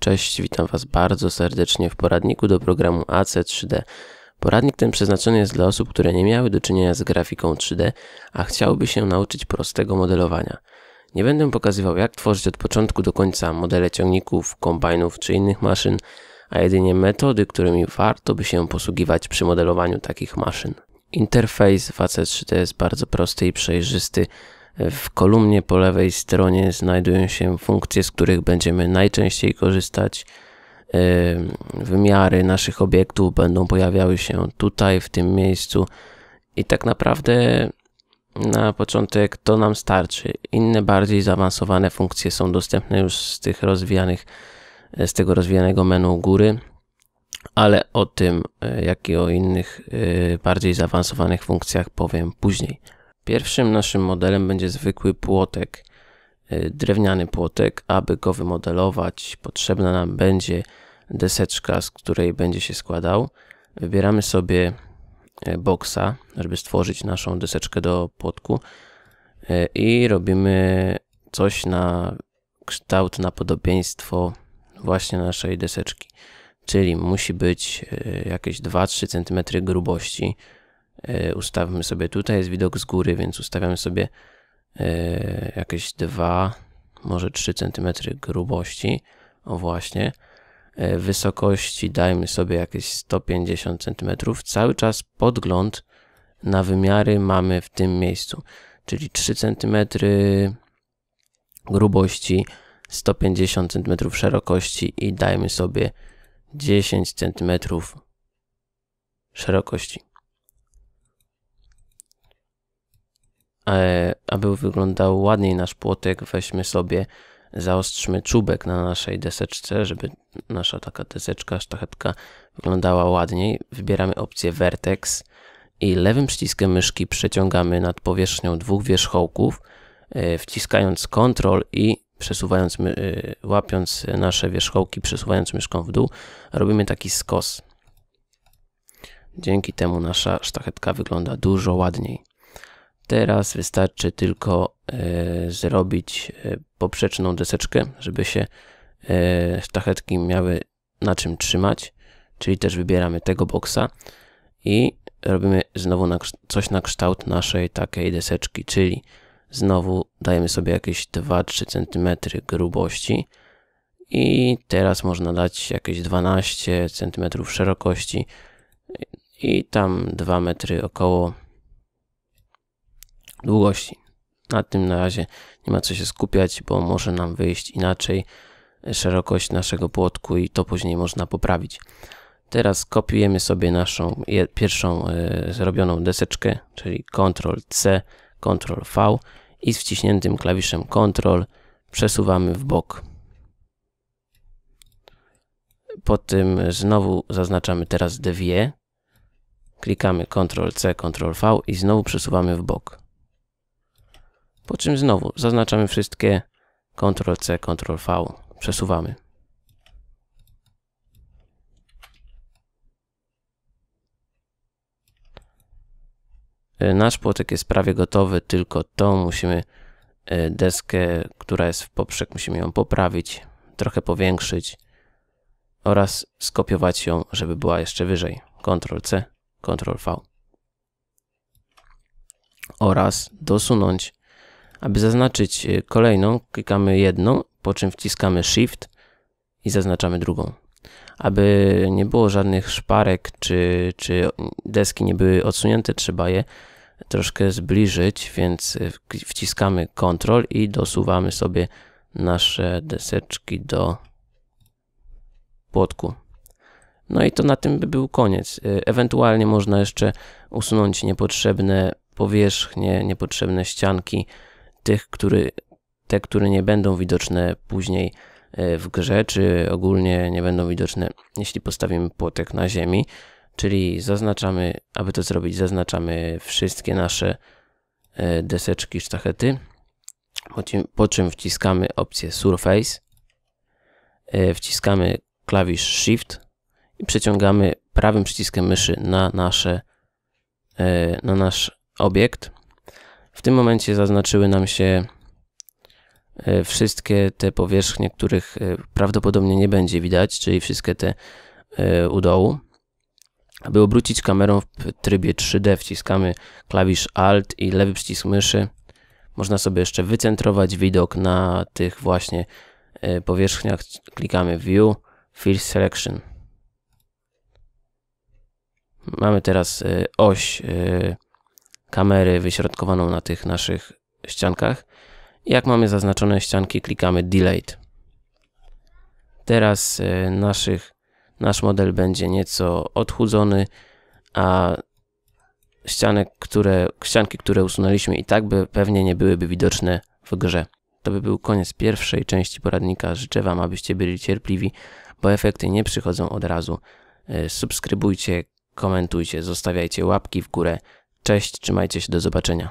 Cześć, witam Was bardzo serdecznie w poradniku do programu AC3D. Poradnik ten przeznaczony jest dla osób, które nie miały do czynienia z grafiką 3D, a chciałyby się nauczyć prostego modelowania. Nie będę pokazywał jak tworzyć od początku do końca modele ciągników, kombajnów czy innych maszyn, a jedynie metody, którymi warto by się posługiwać przy modelowaniu takich maszyn. Interfejs w AC3D jest bardzo prosty i przejrzysty, w kolumnie po lewej stronie znajdują się funkcje, z których będziemy najczęściej korzystać. Wymiary naszych obiektów będą pojawiały się tutaj, w tym miejscu i tak naprawdę na początek to nam starczy. Inne bardziej zaawansowane funkcje są dostępne już z tych rozwijanych, z tego rozwijanego menu góry, ale o tym, e, jak i o innych e, bardziej zaawansowanych funkcjach powiem później. Pierwszym naszym modelem będzie zwykły płotek, y, drewniany płotek. Aby go wymodelować, potrzebna nam będzie deseczka, z której będzie się składał. Wybieramy sobie y, boxa, żeby stworzyć naszą deseczkę do płotku y, i robimy coś na kształt, na podobieństwo właśnie naszej deseczki. Czyli musi być jakieś 2-3 cm grubości. E, ustawmy sobie tutaj, jest widok z góry, więc ustawiamy sobie e, jakieś 2, może 3 cm grubości. O właśnie. E, wysokości dajmy sobie jakieś 150 cm. Cały czas podgląd na wymiary mamy w tym miejscu, czyli 3 cm grubości, 150 cm szerokości i dajmy sobie 10 cm szerokości. E, aby wyglądał ładniej nasz płotek, weźmy sobie, zaostrzmy czubek na naszej deseczce, żeby nasza taka deseczka, sztachetka wyglądała ładniej. Wybieramy opcję Vertex i lewym przyciskiem myszki przeciągamy nad powierzchnią dwóch wierzchołków, e, wciskając Ctrl i przesuwając, e, łapiąc nasze wierzchołki, przesuwając myszką w dół, robimy taki skos. Dzięki temu nasza sztachetka wygląda dużo ładniej. Teraz wystarczy tylko e, zrobić e, poprzeczną deseczkę, żeby się e, sztachetki miały na czym trzymać, czyli też wybieramy tego boksa i robimy znowu coś na kształt naszej takiej deseczki, czyli znowu dajemy sobie jakieś 2-3 cm grubości i teraz można dać jakieś 12 cm szerokości i tam 2 metry około długości. Na tym na razie nie ma co się skupiać, bo może nam wyjść inaczej szerokość naszego płotku i to później można poprawić. Teraz kopiujemy sobie naszą pierwszą e, zrobioną deseczkę, czyli Ctrl-C, Ctrl-V i z wciśniętym klawiszem Ctrl przesuwamy w bok. Po tym znowu zaznaczamy teraz DW, klikamy Ctrl-C, Ctrl-V i znowu przesuwamy w bok. Po czym znowu zaznaczamy wszystkie Ctrl-C, Ctrl-V, przesuwamy. E, nasz płotek jest prawie gotowy, tylko to musimy e, deskę, która jest w poprzek, musimy ją poprawić, trochę powiększyć oraz skopiować ją, żeby była jeszcze wyżej. Ctrl-C, Ctrl-V oraz dosunąć aby zaznaczyć y, kolejną, klikamy jedną, po czym wciskamy Shift i zaznaczamy drugą. Aby nie było żadnych szparek, czy, czy deski nie były odsunięte, trzeba je troszkę zbliżyć, więc y, wciskamy Ctrl i dosuwamy sobie nasze deseczki do płotku. No i to na tym by był koniec. Y, ewentualnie można jeszcze usunąć niepotrzebne powierzchnie, niepotrzebne ścianki, tych, który, te, które nie będą widoczne później e, w grze, czy ogólnie nie będą widoczne, jeśli postawimy płotek na ziemi, czyli zaznaczamy, aby to zrobić, zaznaczamy wszystkie nasze e, deseczki, sztachety, po czym wciskamy opcję Surface, e, wciskamy klawisz Shift i przeciągamy prawym przyciskiem myszy na nasze na nasz obiekt w tym momencie zaznaczyły nam się e, wszystkie te powierzchnie, których e, prawdopodobnie nie będzie widać, czyli wszystkie te e, u dołu. Aby obrócić kamerą w trybie 3D wciskamy klawisz Alt i lewy przycisk myszy. Można sobie jeszcze wycentrować widok na tych właśnie powierzchniach. Klikamy View, Field Selection. Mamy teraz oś kamery wyśrodkowaną na tych naszych ściankach. Jak mamy zaznaczone ścianki, klikamy Delete. Teraz e, naszych, nasz model będzie nieco odchudzony, a ścianek, które, ścianki, które usunęliśmy i tak by pewnie nie byłyby widoczne w grze. To by był koniec pierwszej części poradnika. Życzę Wam, abyście byli cierpliwi, bo efekty nie przychodzą od razu. E, subskrybujcie, komentujcie, zostawiajcie łapki w górę. Cześć, trzymajcie się, do zobaczenia.